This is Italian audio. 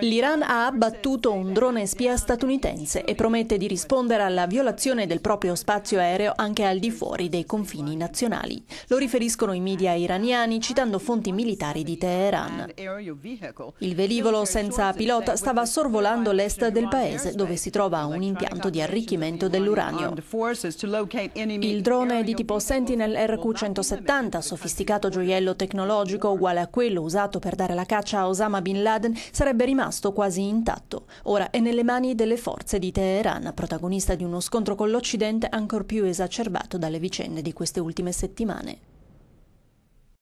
L'Iran ha abbattuto un drone spia statunitense e promette di rispondere alla violazione del proprio spazio aereo anche al di fuori dei confini nazionali. Lo riferiscono i media iraniani citando fonti militari di Teheran. Il velivolo senza pilota stava sorvolando l'est del paese dove si trova un impianto di arricchimento dell'uranio. Il drone di tipo Sentinel RQ-170, sofisticato gioiello tecnologico uguale a quello usato per dare la caccia a Osama Osama Bin Laden sarebbe rimasto quasi intatto. Ora è nelle mani delle forze di Teheran, protagonista di uno scontro con l'Occidente ancor più esacerbato dalle vicende di queste ultime settimane.